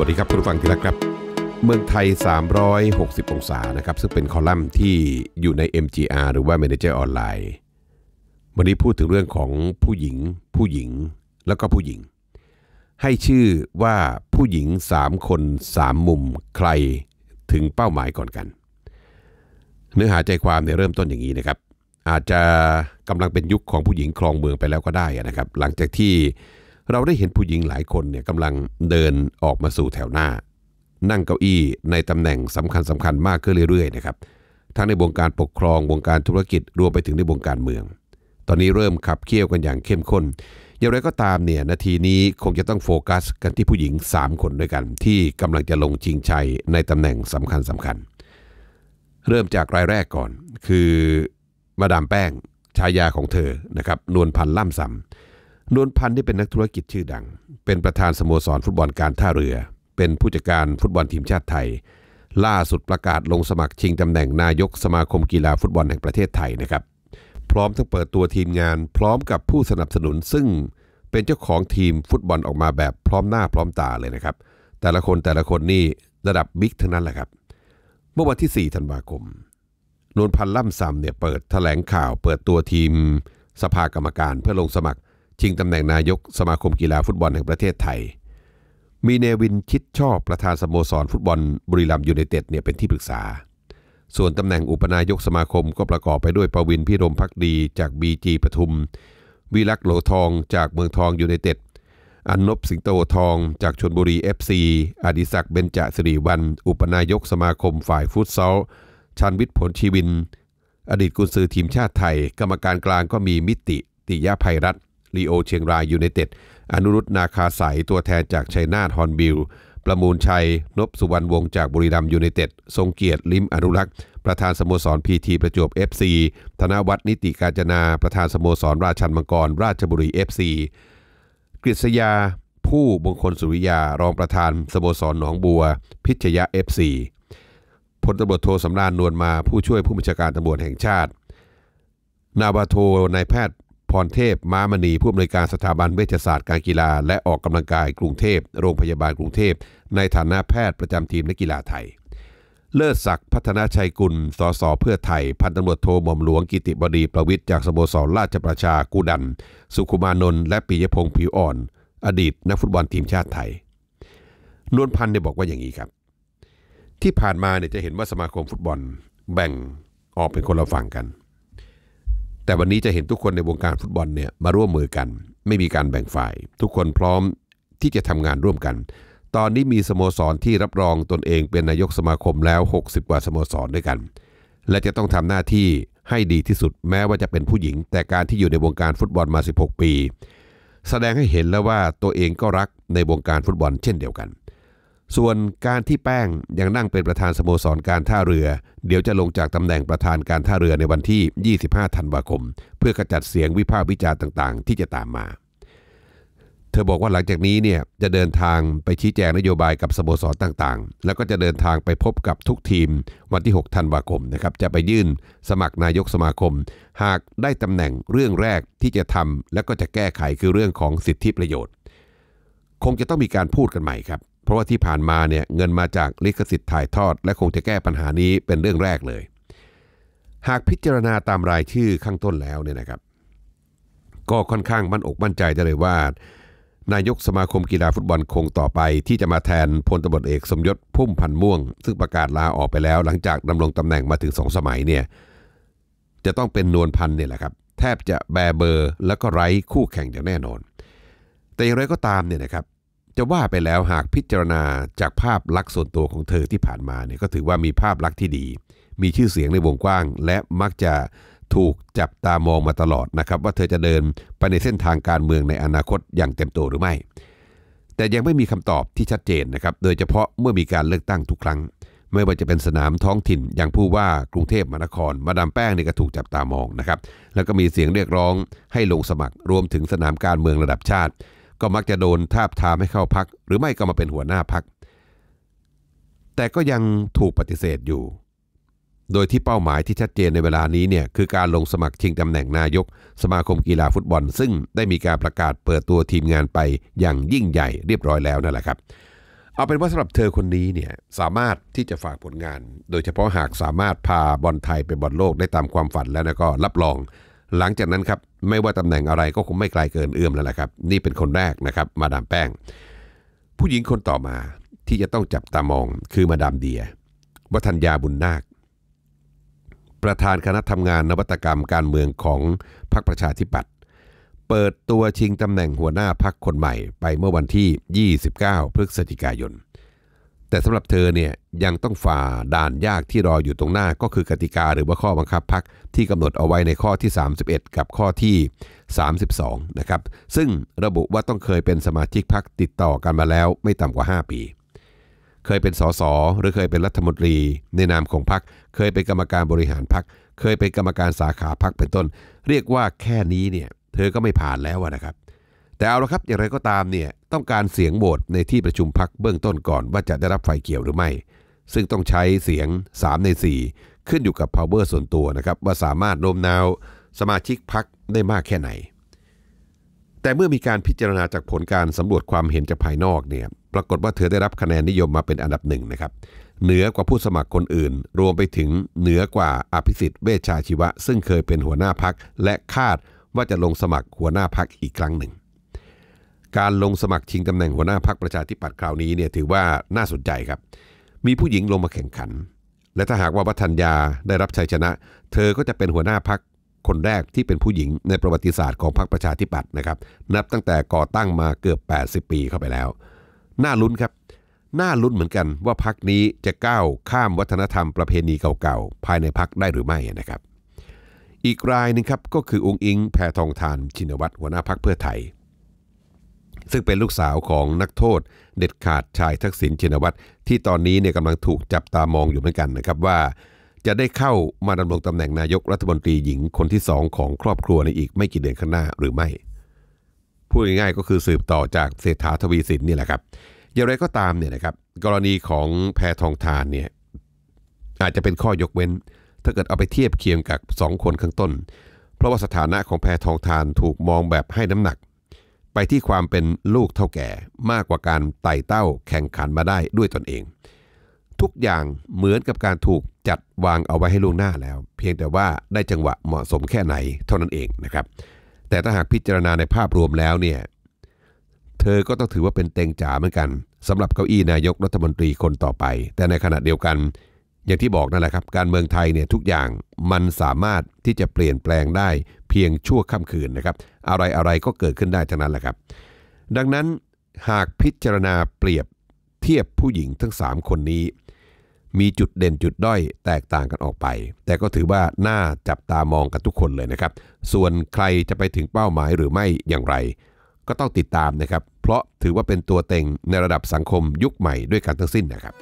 วัสดีครับคุณผู้ฟังที่รักครับ เมืองไทย 360 องศานะครับ ซึ่งเป็นคอลัมน์ที่อยู่ใน MGR หรือว่า Manager Online วันนี้พูดถึงเรื่องของผู้หญิง ผู้หญิง แล้วก็ผู้หญิง ให้ชื่อว่าผู้หญิง 3 คน 3 มุมใครถึงเป้าหมายก่อนกัน เนื้อหาใจความในเริ่มต้นอย่างนี้นะครับ อาจจะกำลังเป็นยุคของผู้หญิงครองเมืองไปแล้วก็ได้นะครับหลังจากที่เราได้เห็นผู้หญิงหลายคนเนี่ยกำลังเดินออกมาสู่แถวหน้า นั่งเก้าอี้ในตำแหน่งสำคัญสำคัญมากขึ้นเรื่อยๆนะครับทั้งในวงการปกครองวงการธุรกิจรวมไปถึงในวงการเมือง ตอนนี้เริ่มขับเคี่ยวกันอย่างเข้มข้น อย่างไรก็ตามเนี่ยนาทีนี้คงจะต้องโฟกัสกันที่ผู้หญิง 3 คนด้วยกัน ที่กำลังจะลงชิงชัยในตำแหน่งสำคัญสำคัญ เริ่มจากรายแรกก่อนคือมาดามแป้งชายาของเธอนะครับนวลพันธ์ล่ำซำนวลพันธ์ที่เป็นนักธุรกิจชื่อดัง เป็นประธานสโมสรฟุตบอลการท่าเรือ เป็นผู้จัดการฟุตบอลทีมชาติไทย ล่าสุดประกาศลงสมัครชิงตำแหน่งนายกสมาคมกีฬาฟุตบอลแห่งประเทศไทยนะครับ พร้อมทั้งเปิดตัวทีมงาน พร้อมกับผู้สนับสนุนซึ่งเป็นเจ้าของทีมฟุตบอลออกมาแบบพร้อมหน้าพร้อมตาเลยนะครับ แต่ละคนแต่ละคนนี่ระดับบิ๊กทั้งนั้นแหละครับ เมื่อวันที่ 4 ธันวาคมนวลพันธ์ล่ำซำเนี่ยเปิดถแถลงข่าวเปิดตัวทีม สภากรรมการเพื่อลงสมัครชิงตำแหน่งนายก สมาคมกีฬาฟุตบอล แห่งประเทศไทย มีเนวินชิดชอบประธานสโมสรฟุตบอลบุรีรัมยูไนเต็ดเนี่ยเป็นที่ปรึกษา ส่วนตำแหน่งอุปนายกสมาคมก็ประกอบไปด้วย ประวินพิรมพักดีจากบีจีปทุม วิลักษ์โหลทองจากเมืองทองยูไนเต็ดอันนบสิงโตทอง จากชนบุรีเอฟซีอดิศักดิ์เบญจศรีวัน อุปนายกสมาคมฝ่ายฟุตซอล ชันวิทย์ผลชีวิน อดีตกุนซือทีมชาติไทย กรรมการกลางก็มีมิติติยาภัยรัฐลีโอเชียงรายยูไนเต็ดอนุรุตนาคาสายตัวแทนจากชัยนาทฮอนบิล ประมูลชัยนบสุวรรณวงศ์จากบุรีรัมยูไนเต็ด ทรงเกียรติลิมอนุรักษ์ประธานสโมสรพีทีประจวบ FC ธนวัฒนิติกาจนา ประธานสโมสรราชันมังกร ราชบุรี FC กฤษยา ผู้มงคลสุริยารองประธานสโมสร หนองบัว พิชยะ FC พลตำรวจโทสำราญนวลมาผู้ช่วยผู้บัญชาการตำรวจแห่งชาติ นาวาโทนายแพทย์พรเทพม้ามณีผู้อำนวยการสถาบันเวชศาสตร์การกีฬาและออกกำลังกายกรุงเทพ โรงพยาบาลกรุงเทพในฐานะแพทย์ประจำทีมนักกีฬาไทย เลิศศักดิ์พัฒนาชัยกุลสสเพื่อไทย พันตำรวจโทหม่อมหลวงกิติบดีประวิทย์ จากสโมสรราชประชากูดัน สุขุมานนท์และปิยพงศ์ผิวอ่อน อดีตนักฟุตบอลทีมชาติไทยนวลพันธ์ได้บอกว่าอย่างนี้ครับ ที่ผ่านมาเนี่ยจะเห็นว่าสมาคมฟุตบอลแบ่งออกเป็นคนละฝั่งกันแต่วันนี้จะเห็นทุกคนในวงการฟุตบอลเนี่ยมาร่วมมือกัน ไม่มีการแบ่งฝ่าย ทุกคนพร้อมที่จะทำงานร่วมกัน ตอนนี้มีสโมสรที่รับรองตนเองเป็นนายกสมาคมแล้ว 60 กว่าสโมสรด้วยกัน และจะต้องทำหน้าที่ให้ดีที่สุดแม้ว่าจะเป็นผู้หญิงแต่การที่อยู่ในวงการฟุตบอลมา 16 ปี แสดงให้เห็นแล้วว่าตัวเองก็รักในวงการฟุตบอลเช่นเดียวกันส่วนการที่แป้งยังนั่งเป็นประธานสโมสรการท่าเรือ เดี๋ยวจะลงจากตำแหน่งประธานการท่าเรือในวันที่ 25 ธันวาคม เพื่อกระจัดเสียงวิพากษ์วิจารณ์ต่างๆ ที่จะตามมา เธอบอกว่าหลังจากนี้เนี่ยจะเดินทางไปชี้แจงนโยบายกับสโมสรต่างๆ แล้วก็จะเดินทางไปพบกับทุกทีมวันที่ 6 ธันวาคมนะครับจะไปยื่นสมัครนายกสมาคม หากได้ตำแหน่งเรื่องแรกที่จะทำแล้วก็จะแก้ไขคือเรื่องของสิทธิประโยชน์ คงจะต้องมีการพูดกันใหม่ครับเพราะว่าที่ผ่านมาเนี่ยเงินมาจากลิขสิทธิ์ถ่ายทอด และคงจะแก้ปัญหานี้เป็นเรื่องแรกเลย หากพิจารณาตามรายชื่อข้างต้นแล้วเนี่ยนะครับ ก็ค่อนข้างมั่นอกมั่นใจได้เลยว่า นายกสมาคมกีฬาฟุตบอลคงต่อไป ที่จะมาแทนพลตบดเอกสมยศพุ่มพันม่วง ซึ่งประกาศลาออกไปแล้ว หลังจากดำรงตำแหน่งมาถึงสองสมัยเนี่ยจะต้องเป็นนวลพันเนี่ยแหละครับ แทบจะแบเบอร์ แล้วก็ไร้คู่แข่งอย่างแน่นอนแต่อย่างไรก็ตามเนี่ยนะครับจะว่าไปแล้วหากพิจารณาจากภาพลักษณ์ส่วนตัวของเธอที่ผ่านมาเนี่ยก็ถือว่ามีภาพลักษณ์ที่ดี มีชื่อเสียงในวงกว้าง และมักจะถูกจับตามองมาตลอดนะครับว่าเธอจะเดินไปในเส้นทางการเมืองในอนาคตอย่างเต็มตัวหรือไม่ แต่ยังไม่มีคำตอบที่ชัดเจนนะครับโดยเฉพาะเมื่อมีการเลือกตั้งทุกครั้ง ไม่ว่าจะเป็นสนามท้องถิ่นอย่างผู้ว่ากรุงเทพมหานคร มาดามแป้งนี่ก็ถูกจับตามองนะครับแล้วก็มีเสียงเรียกร้อง ให้ลงสมัคร รวมถึงสนามการเมืองระดับชาติก็มักจะโดนทาบทามให้เข้าพัก หรือไม่ก็มาเป็นหัวหน้าพัก แต่ก็ยังถูกปฏิเสธอยู่ โดยที่เป้าหมายที่ชัดเจนในเวลานี้เนี่ยคือการลงสมัครชิงตำแหน่งนายก สมาคมกีฬาฟุตบอล ซึ่งได้มีการประกาศเปิดตัวทีมงานไปอย่างยิ่งใหญ่เรียบร้อยแล้วนั่นแหละครับ เอาเป็นว่าสำหรับเธอคนนี้เนี่ยสามารถที่จะฝากผลงาน โดยเฉพาะหากสามารถพาบอลไทยไปบอลโลกได้ตามความฝันแล้วนะก็รับรองหลังจากนั้นครับ ไม่ว่าตำแหน่งอะไรก็คงไม่ไกลเกินเอื้อมแล้วละครับนี่เป็นคนแรกนะครับ มาดามแป้ง ผู้หญิงคนต่อมาที่จะต้องจับตามองคือมาดามเดียวัฒนยาบุญนาค ประธานคณะทำงานนวัตกรรมการเมืองของพรรคประชาธิปัตย์เปิดตัวชิงตำแหน่งหัวหน้าพรรคคนใหม่ไปเมื่อวันที่ 29 พฤศจิกายนแต่สำหรับเธอเนี่ยยังต้องฝ่าด่านยากที่รออยู่ตรงหน้าก็คือกติกา หรือว่าข้อบังคับพักที่กำหนดเอาไว้ในข้อที่ 31 กับข้อที่ 32 นะครับ ซึ่งระบุว่าต้องเคยเป็นสมาชิกพักติดต่อกันมาแล้วไม่ต่ำกว่า 5 ปี เคยเป็นสสหรือเคยเป็นรัฐมนตรี ในนามของพัก เคยเป็นกรรมการบริหารพัก เคยเป็นกรรมการสาขาพักเป็นต้น เรียกว่าแค่นี้เนี่ยเธอก็ไม่ผ่านแล้วนะครับแต่เอาละครับ อย่างไรก็ตามเนี่ย ต้องการเสียงโหวตในที่ประชุมพักเบื้องต้นก่อนว่าจะได้รับไฟเขียวหรือไม่ ซึ่งต้องใช้เสียง 3 ใน 4 ขึ้นอยู่กับ power ส่วนตัวนะครับว่าสามารถโน้มน้าวสมาชิกพักได้มากแค่ไหน แต่เมื่อมีการพิจารณาจากผลการสำรวจความเห็นจากภายนอกเนี่ย ปรากฏว่าเธอได้รับคะแนนนิยมมาเป็นอันดับหนึ่งนะครับ เหนือกว่าผู้สมัครคนอื่น รวมไปถึงเหนือกว่าอภิสิทธิ์เวชชาชีวะ ซึ่งเคยเป็นหัวหน้าพักและคาดว่าจะลงสมัครหัวหน้าพักอีกครั้งหนึ่งการลงสมัครชิงตำแหน่งหัวหน้าพักประชาธิปัตย์คราวนี้เนี่ยถือว่าน่าสนใจครับ มีผู้หญิงลงมาแข่งขัน และถ้าหากว่าวัฒนยาได้รับชัยชนะ เธอก็จะเป็นหัวหน้าพักคคนแรกที่เป็นผู้หญิงในประวัติศาสตร์ของพรรคประชาธิปัตย์นะครับ นับตั้งแต่ก่อตั้งมาเกือบ 80 ปีเข้าไปแล้วน่าลุ้นครับน่าลุ้นเหมือนกันว่าพรรคนี้จะก้าวข้ามวัฒนธรรมประเพณีเก่าๆภายในพรรคได้หรือไม่นะครับ อีกรายนึงครับก็คือองค์อิงแพทองทานชินวัตรหัวหน้าพรรคเพื่อไทยซึ่งเป็นลูกสาวของนักโทษ เด็ดขาดชายทักษิณชินวัตรที่ตอนนี้เนี่ยกำลังถูกจับตามองอยู่เหมือนกันนะครับว่าจะได้เข้ามาดำรงตำแหน่งนายกรัฐมนตรีหญิงคนที่สองของครอบครัวในอีกไม่กี่เดือนข้างหน้าหรือไม่ พูดง่ายๆก็คือสืบต่อจากเศรษฐาทวีสินนี่แหละครับ อย่างไรก็ตามเนี่ยนะครับกรณีของแพทองทานเนี่ยอาจจะเป็นข้อยกเว้น ถ้าเกิดเอาไปเทียบเคียงกับ2คนข้างต้น เพราะว่าสถานะของแพทองทานถูกมองแบบให้น้ำหนักไปที่ความเป็นลูกเท่าแก่มากกว่าการไต่เต้าแข่งขันมาได้ด้วยตนเอง ทุกอย่างเหมือนกับการถูกจัดวางเอาไว้ให้ล่วงหน้าแล้ว เพียงแต่ว่าได้จังหวะเหมาะสมแค่ไหนเท่านั้นเองนะครับแต่ถ้าหากพิจารณาในภาพรวมแล้วเนี่ยเธอก็ต้องถือว่าเป็นเต็งจ๋าเหมือนกันสำหรับเก้าอี้นายกรัฐมนตรีคนต่อไป แต่ในขณะเดียวกันเอย่างที่บอกนั่นแหละครับการเมืองไทยเนี่ยทุกอย่างมันสามารถที่จะเปลี่ยนแปลงได้ เพียงชั่วค่ำคืนนะครับ อะไรอะไรก็เกิดขึ้นได้ทั้งนั้นแหละครับ ดังนั้นหากพิจารณาเปรียบเทียบผู้หญิงทั้ง 3 คนนี้มีจุดเด่นจุดด้อยแตกต่างกันออกไป แต่ก็ถือว่าน่าจับตามองกันทุกคนเลยนะครับ ส่วนใครจะไปถึงเป้าหมายหรือไม่อย่างไร ก็ต้องติดตามนะครับ เพราะถือว่าเป็นตัวเต็งในระดับสังคมยุคใหม่ด้วยกันทั้งสิ้นนะครับ